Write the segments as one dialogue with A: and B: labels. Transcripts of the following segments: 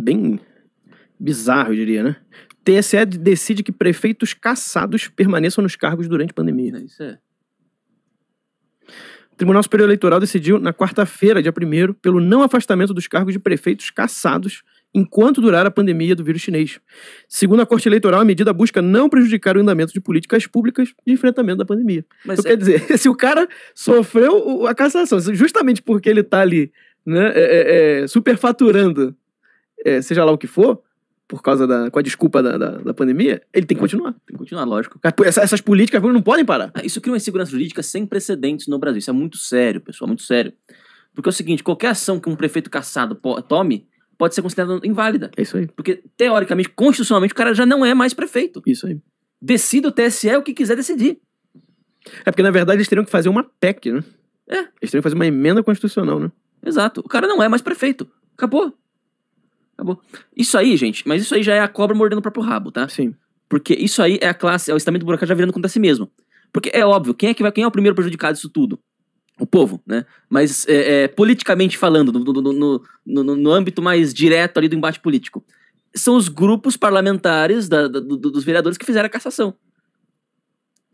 A: bem bizarro, eu diria, né? TSE decide que prefeitos caçados permaneçam nos cargos durante pandemia. É isso é. O Tribunal Superior Eleitoral decidiu, na quarta-feira, dia 1 pelo não afastamento dos cargos de prefeitos caçados enquanto durar a pandemia do vírus chinês. Segundo a Corte Eleitoral, a medida busca não prejudicar o andamento de políticas públicas de enfrentamento da pandemia. Mas então, é... quer dizer, se o cara sofreu a cassação, justamente porque ele está ali né, é, é, é superfaturando é, seja lá o que for, por causa da. com a desculpa da, da, da pandemia, ele tem que continuar. Tem que continuar,
B: lógico. Essas, essas políticas não podem parar. Ah, isso cria uma insegurança jurídica sem precedentes no Brasil. Isso é muito sério, pessoal, muito sério. Porque é o seguinte: qualquer ação que um prefeito caçado tome pode ser considerada inválida. É isso aí. Porque, teoricamente, constitucionalmente, o cara já não é mais prefeito. Isso aí. Decida
A: o TSE o que quiser decidir. É porque, na verdade, eles teriam que fazer uma PEC, né? É. Eles teriam que fazer uma emenda constitucional, né? Exato. O cara não é mais prefeito. Acabou.
B: Acabou. Isso aí, gente, mas isso aí já é a cobra mordendo o próprio rabo, tá? Sim. Porque isso aí é a classe, é o estamento burocrático já virando contra si mesmo. Porque é óbvio, quem é que vai, quem é o primeiro prejudicado disso tudo? O povo, né? Mas é, é, politicamente falando, no, no, no, no, âmbito mais direto ali do embate político, são os grupos parlamentares da, da, do, dos vereadores que fizeram a cassação.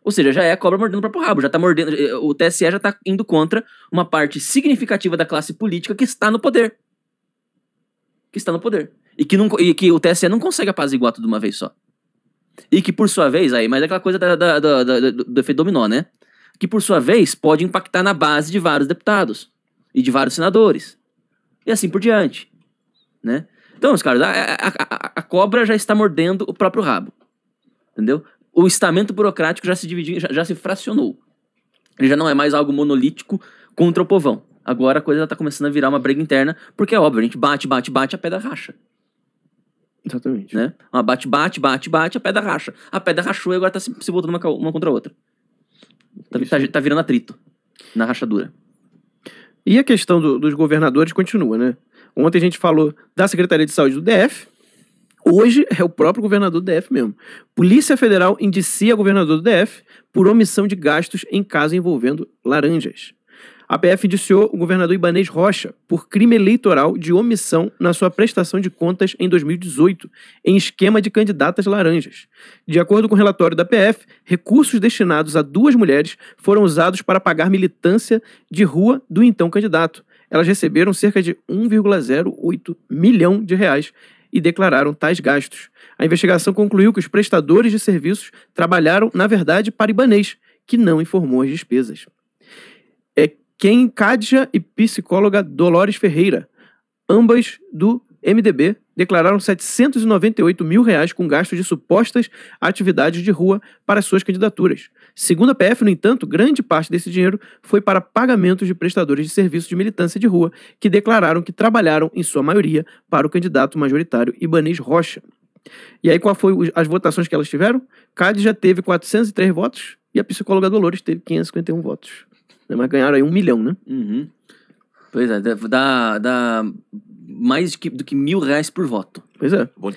B: Ou seja, já é a cobra mordendo o próprio rabo, já tá mordendo. É, o TSE já tá indo contra uma parte significativa da classe política que está no poder que está no poder. E que, não, e que o TSE não consegue apaziguar tudo de uma vez só. E que, por sua vez, aí, mas é aquela coisa da, da, da, da do efeito dominó, né? Que, por sua vez, pode impactar na base de vários deputados e de vários senadores. E assim por diante. Né? Então, os caras, a, a, a, a cobra já está mordendo o próprio rabo. Entendeu? O estamento burocrático já se dividiu, já, já se fracionou. Ele já não é mais algo monolítico contra o povão. Agora a coisa tá começando a virar uma briga interna, porque é óbvio, a gente bate, bate, bate, a pedra racha. Exatamente. Né? Uma bate, bate, bate, bate, a pedra racha. A pedra rachou e agora tá
A: se, se botando uma, uma contra a outra. Tá, tá, tá, virando atrito na rachadura. E a questão do, dos governadores continua, né? Ontem a gente falou da Secretaria de Saúde do DF. Hoje é o próprio governador do DF mesmo. Polícia Federal indicia governador do DF por omissão de gastos em caso envolvendo laranjas. A PF indiciou o governador Ibanês Rocha por crime eleitoral de omissão na sua prestação de contas em 2018, em esquema de candidatas laranjas. De acordo com o relatório da PF, recursos destinados a duas mulheres foram usados para pagar militância de rua do então candidato. Elas receberam cerca de 1,08 milhão de reais e declararam tais gastos. A investigação concluiu que os prestadores de serviços trabalharam, na verdade, para Ibanês, que não informou as despesas. Ken Cádia e psicóloga Dolores Ferreira, ambas do MDB, declararam 798 mil reais com gasto de supostas atividades de rua para suas candidaturas. Segundo a PF, no entanto, grande parte desse dinheiro foi para pagamentos de prestadores de serviços de militância de rua, que declararam que trabalharam, em sua maioria, para o candidato majoritário Ibanês Rocha. E aí, qual foi as votações que elas tiveram? Cade já teve 403 votos e a psicóloga Dolores teve 551 votos. Né, mas ganharam aí um milhão, né? Uhum. Pois é, dá, dá mais do que, do que mil reais
B: por voto. Pois é. Bom,